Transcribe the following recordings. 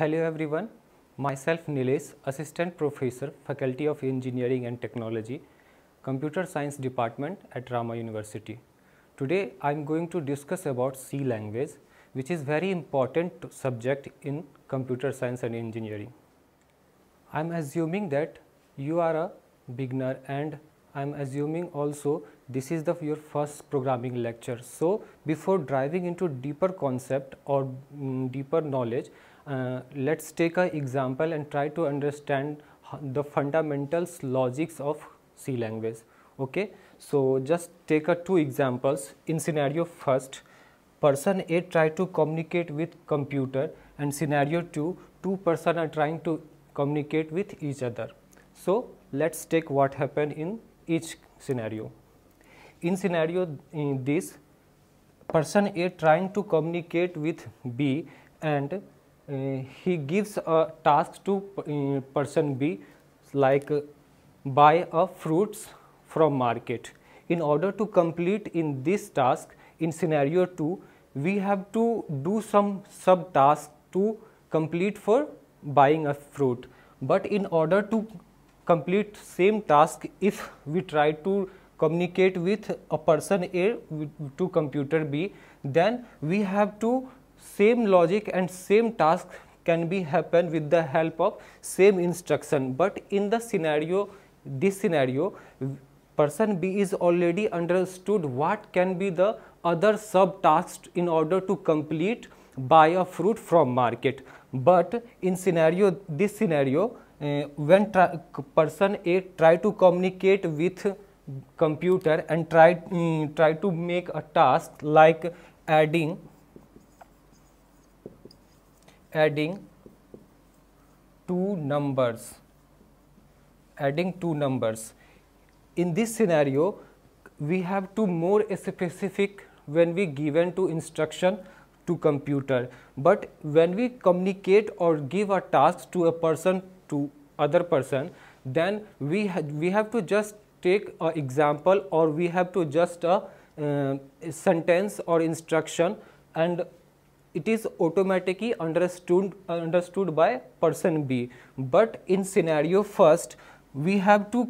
Hello everyone, myself Nilesh, Assistant Professor, Faculty of Engineering and Technology, Computer Science Department at Rama University. Today I am going to discuss about C language which is very important subject in computer science and engineering. I am assuming that you are a beginner and I am assuming also this is the your first programming lecture. So before driving into deeper concept or um, deeper knowledge, uh, let's take an example and try to understand the fundamentals logics of C language. Okay, so just take a two examples. In scenario first, person A try to communicate with computer, and scenario two, two person are trying to communicate with each other. So let's take what happened in each scenario. In scenario in this, person A trying to communicate with B and uh, he gives a task to uh, person B like buy a fruits from market. In order to complete in this task in scenario 2, we have to do some subtask to complete for buying a fruit. But in order to complete same task, if we try to communicate with a person A to computer B, then we have to same logic and same task can be happen with the help of same instruction but in the scenario this scenario person B is already understood what can be the other sub tasks in order to complete buy a fruit from market but in scenario this scenario uh, when person A try to communicate with computer and try um, try to make a task like adding adding two numbers adding two numbers in this scenario we have to more specific when we given to instruction to computer but when we communicate or give a task to a person to other person then we ha we have to just take a example or we have to just a, uh, a sentence or instruction and it is automatically understood understood by person b but in scenario first we have to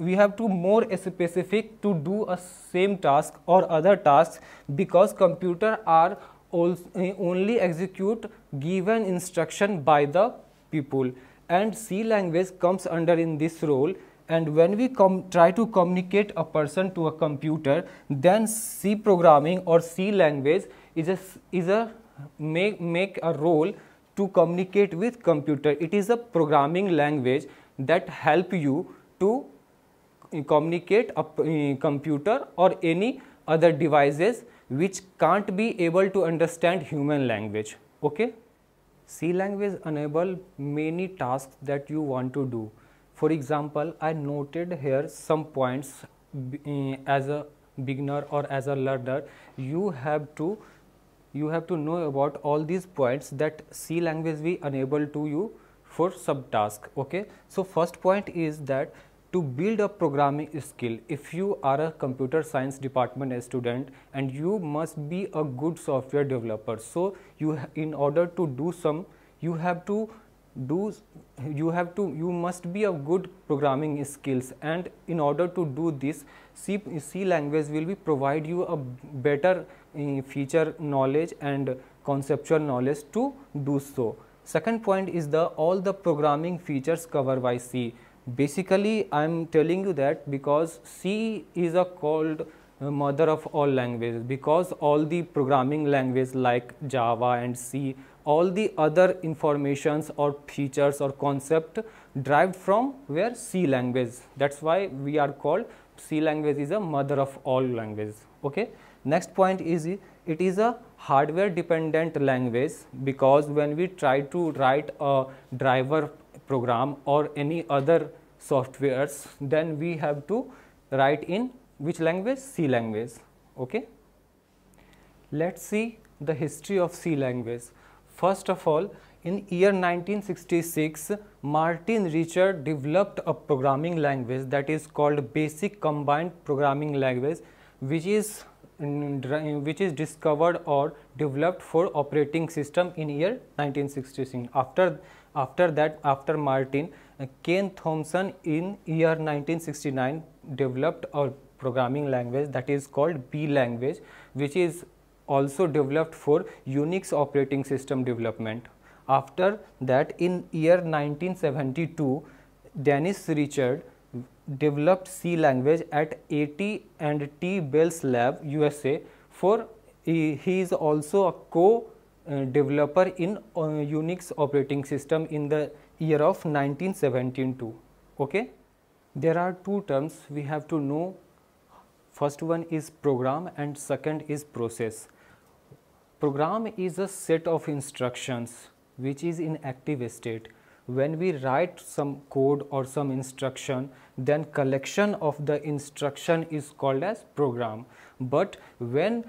we have to more specific to do a same task or other tasks because computer are only execute given instruction by the people and C language comes under in this role and when we try to communicate a person to a computer then C programming or C language is a, is a make, make a role to communicate with computer. It is a programming language that help you to communicate a computer or any other devices which can't be able to understand human language. Okay? C language enable many tasks that you want to do. For example, I noted here some points eh, as a beginner or as a learner, you have to you have to know about all these points that C language will enable to you for subtask. Okay? So, first point is that to build a programming skill, if you are a computer science department student and you must be a good software developer. So, you in order to do some, you have to do you have to you must be of good programming skills and in order to do this C, C language will be provide you a better feature knowledge and conceptual knowledge to do so. Second point is the all the programming features covered by C. Basically, I am telling you that because C is a called uh, mother of all languages because all the programming language like Java and C, all the other informations or features or concept derived from where C language. That's why we are called C language is a mother of all languages. Okay. Next point is it is a hardware dependent language because when we try to write a driver program or any other softwares then we have to write in which language C language okay let's see the history of C language first of all in year 1966 Martin Richard developed a programming language that is called basic combined programming language which is which is discovered or developed for operating system in year 1966 after after that after martin uh, ken thompson in year 1969 developed a programming language that is called b language which is also developed for unix operating system development after that in year 1972 dennis richard developed C language at AT and T Bell's lab USA for he is also a co-developer in uh, Unix operating system in the year of 1972. Okay? There are two terms we have to know. First one is program and second is process. Program is a set of instructions which is in active state. When we write some code or some instruction, then collection of the instruction is called as program. But when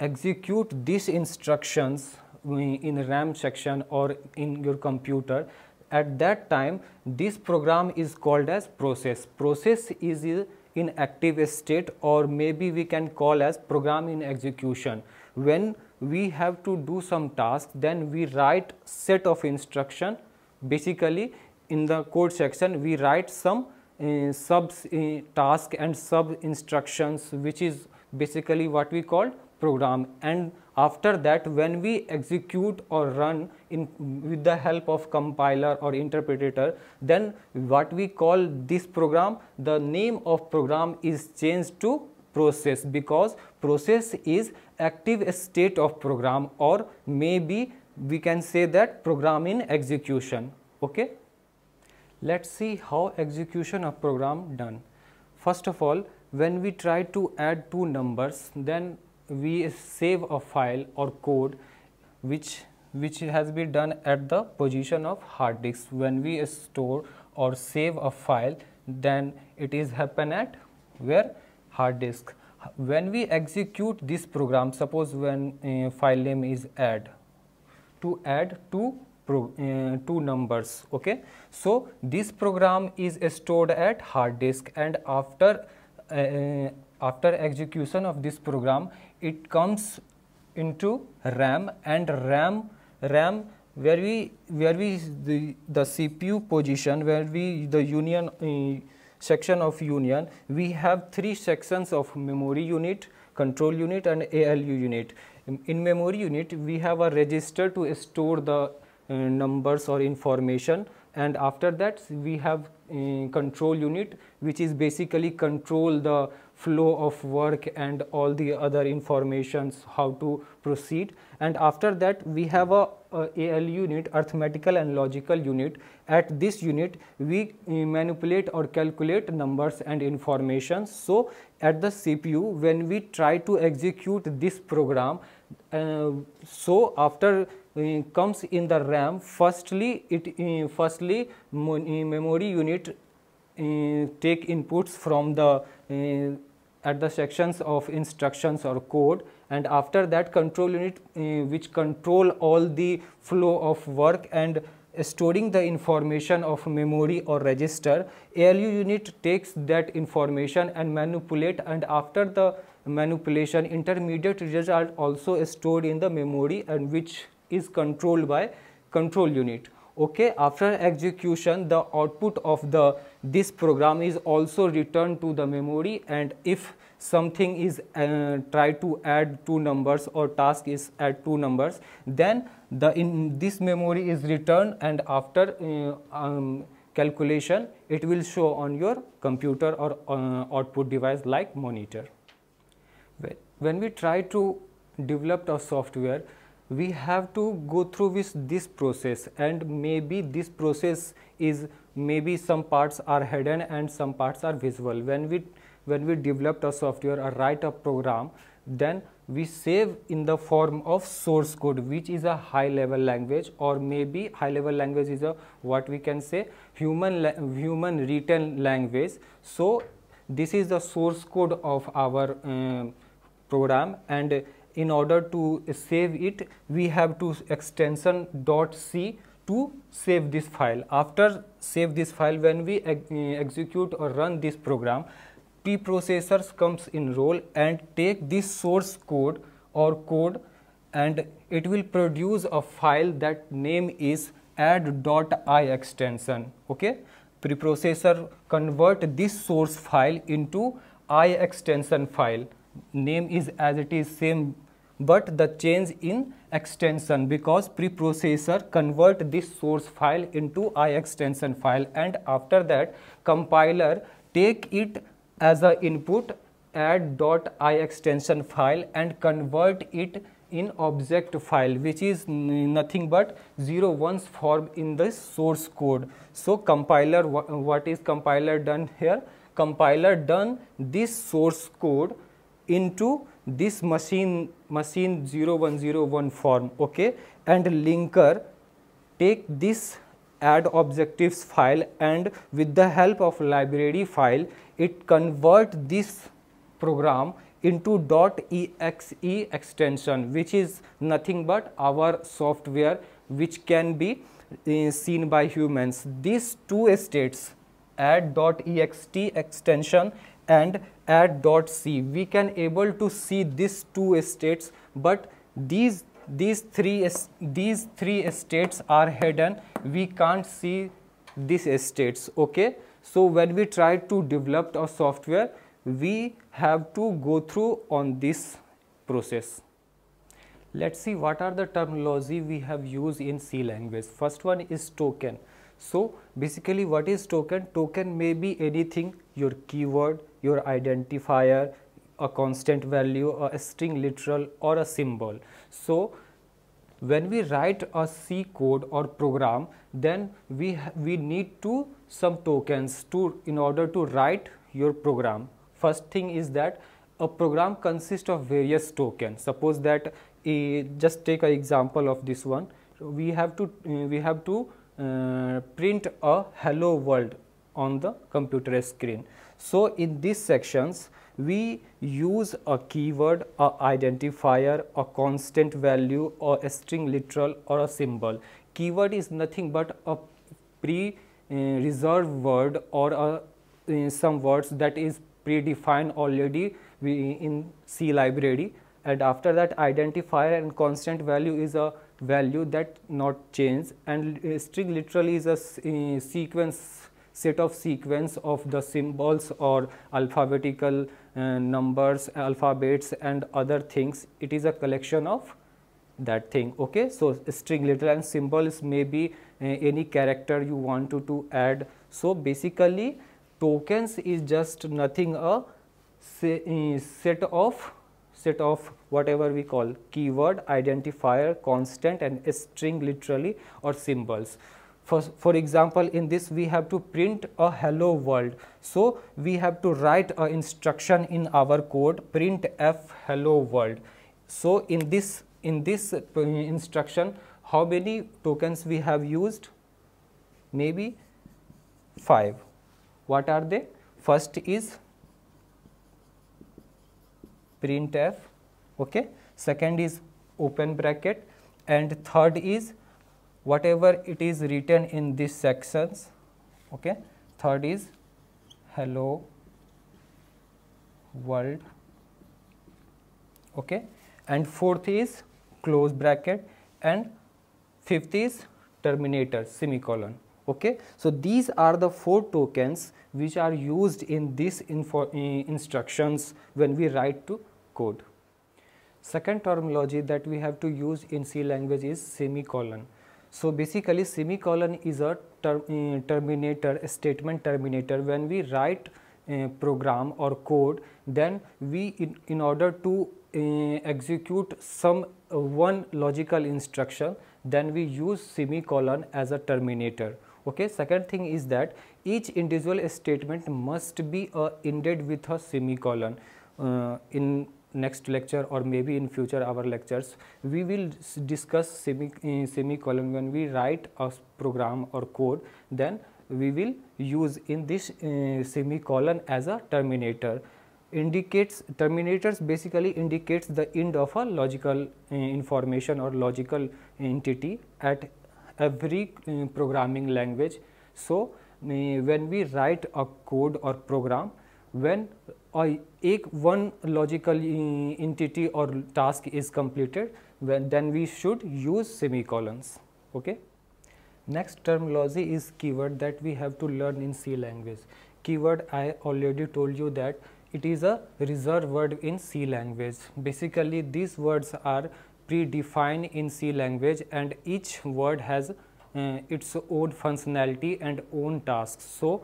execute these instructions in RAM section or in your computer, at that time this program is called as process. Process is in active state or maybe we can call as program in execution. When we have to do some task then we write set of instruction basically in the code section we write some sub task and sub instructions which is basically what we call program and after that when we execute or run in with the help of compiler or interpreter then what we call this program the name of program is changed to process because process is active state of program or maybe we can say that program in execution okay Let's see how execution of program done. First of all, when we try to add two numbers, then we save a file or code which which has been done at the position of hard disk. When we store or save a file, then it is happen at where hard disk. When we execute this program, suppose when uh, file name is add, to add two pro, uh, two numbers okay so this program is stored at hard disk and after uh, after execution of this program it comes into ram and ram ram where we where we the, the cpu position where we the union uh, section of union we have three sections of memory unit control unit and alu unit in memory unit we have a register to store the uh, numbers or information and after that we have control unit which is basically control the flow of work and all the other informations how to proceed and after that we have a, a AL unit arithmetical and logical unit at this unit we uh, manipulate or calculate numbers and information so at the CPU when we try to execute this program uh, so after uh, comes in the RAM firstly it uh, firstly memory unit take inputs from the at the sections of instructions or code and after that control unit uh, which control all the flow of work and storing the information of memory or register ALU unit takes that information and manipulate and after the manipulation intermediate results are also stored in the memory and which is controlled by control unit okay after execution the output of the this program is also returned to the memory and if something is uh, try to add two numbers or task is add two numbers then the in this memory is returned and after uh, um, calculation it will show on your computer or uh, output device like monitor when we try to develop our software, we have to go through with this process and maybe this process is maybe some parts are hidden and some parts are visible. When we when we developed a software or write a program, then we save in the form of source code which is a high level language or maybe high level language is a what we can say human human written language so this is the source code of our um, program and in order to save it we have to extension dot c to save this file. After save this file when we eh, execute or run this program preprocessors comes in role and take this source code or code and it will produce a file that name is add.i extension okay preprocessor convert this source file into i extension file name is as it is same but the change in extension because preprocessor convert this source file into i extension file and after that compiler take it as a input add dot i extension file and convert it in object file which is nothing but zero ones form in the source code so compiler what is compiler done here compiler done this source code into this machine machine 0101 form okay and linker take this add objectives file and with the help of library file it convert this program into .exe extension which is nothing but our software which can be uh, seen by humans. These two states add .ext extension and at dot c we can able to see these two states but these these three these three states are hidden we can't see these states okay so when we try to develop a software we have to go through on this process let's see what are the terminology we have used in c language first one is token so basically what is token token may be anything your keyword, your identifier, a constant value, a string literal or a symbol. So, when we write a C code or program, then we, we need to some tokens to in order to write your program. First thing is that a program consists of various tokens. Suppose that uh, just take an example of this one. We have to eh, we have to uh, print a hello world on the computer screen. So, in these sections, we use a keyword, a identifier, a constant value or a string literal or a symbol. Keyword is nothing but a pre-reserved word or a, eh, some words that is predefined already in C library and after that identifier and constant value is a value that not change and eh, string literally is a eh, sequence set of sequence of the symbols or alphabetical uh, numbers, alphabets and other things. It is a collection of that thing. Okay, So, string letter and symbols may be uh, any character you want to, to add. So, basically tokens is just nothing a uh, set of set of whatever we call keyword, identifier, constant and string literally or symbols. For, for example, in this we have to print a hello world. So, we have to write a instruction in our code print f hello world. So, in this in this instruction how many tokens we have used? Maybe 5. What are they? First is printf, okay. second is open bracket and third is whatever it is written in these sections. Okay. Third is hello world. Okay. And fourth is close bracket and fifth is terminator semicolon. Okay. So, these are the four tokens which are used in these instructions when we write to code. Second terminology that we have to use in C language is semicolon. So, basically semicolon is a ter uh, terminator, a statement terminator. When we write a uh, program or code, then we in, in order to uh, execute some uh, one logical instruction, then we use semicolon as a terminator. Okay. Second thing is that each individual statement must be uh, ended with a semicolon. in next lecture or maybe in future our lectures, we will discuss semi, uh, semicolon when we write a program or code then we will use in this uh, semicolon as a terminator indicates terminators basically indicates the end of a logical uh, information or logical entity at every uh, programming language. So, uh, when we write a code or program when if one logical uh, entity or task is completed when then we should use semicolons okay next terminology is keyword that we have to learn in c language keyword i already told you that it is a reserved word in c language basically these words are predefined in c language and each word has uh, its own functionality and own tasks so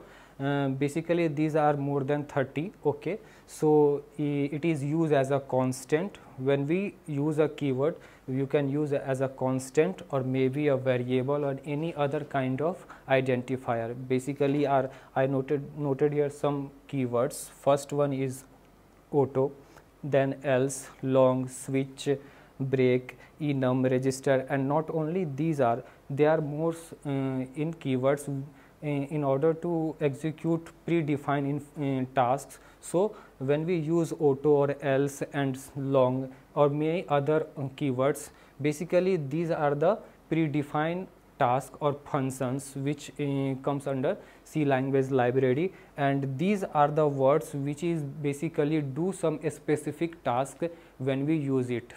uh, basically these are more than 30 okay so it is used as a constant when we use a keyword you can use as a constant or maybe a variable or any other kind of identifier basically are i noted noted here some keywords first one is auto then else long switch break enum register and not only these are they are more uh, in keywords in, order to execute predefined in, in tasks. So, when we use auto or else and long or many other um, keywords, basically these are the predefined tasks or functions which uh, comes under C language library and these are the words which is basically do some specific task when we use it.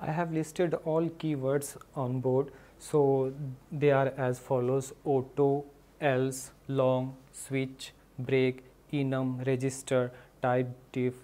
I have listed all keywords on board. So, they are as follows auto, else, long, switch, break, enum, register, type diff,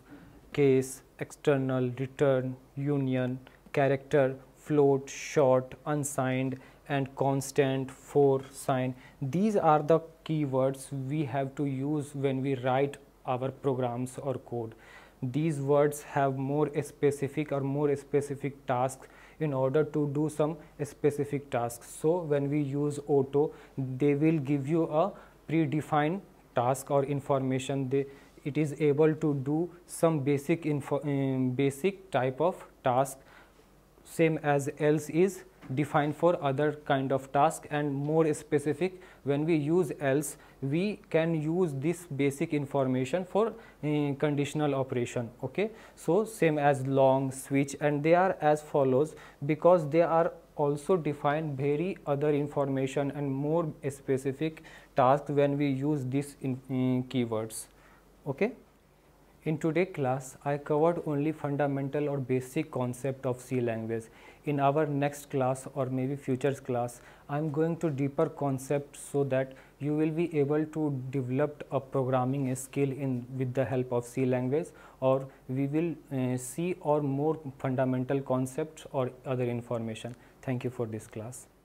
case, external, return, union, character, float, short, unsigned and constant, for sign. These are the keywords we have to use when we write our programs or code these words have more specific or more specific tasks in order to do some specific tasks. So, when we use auto, they will give you a predefined task or information. They, it is able to do some basic info, um, basic type of task same as else is defined for other kind of task and more specific when we use else we can use this basic information for uh, conditional operation okay so same as long switch and they are as follows because they are also define very other information and more specific task when we use these in, eh, keywords okay in today class, I covered only fundamental or basic concept of C language in our next class or maybe futures class i am going to deeper concepts so that you will be able to develop a programming skill in with the help of c language or we will uh, see or more fundamental concepts or other information thank you for this class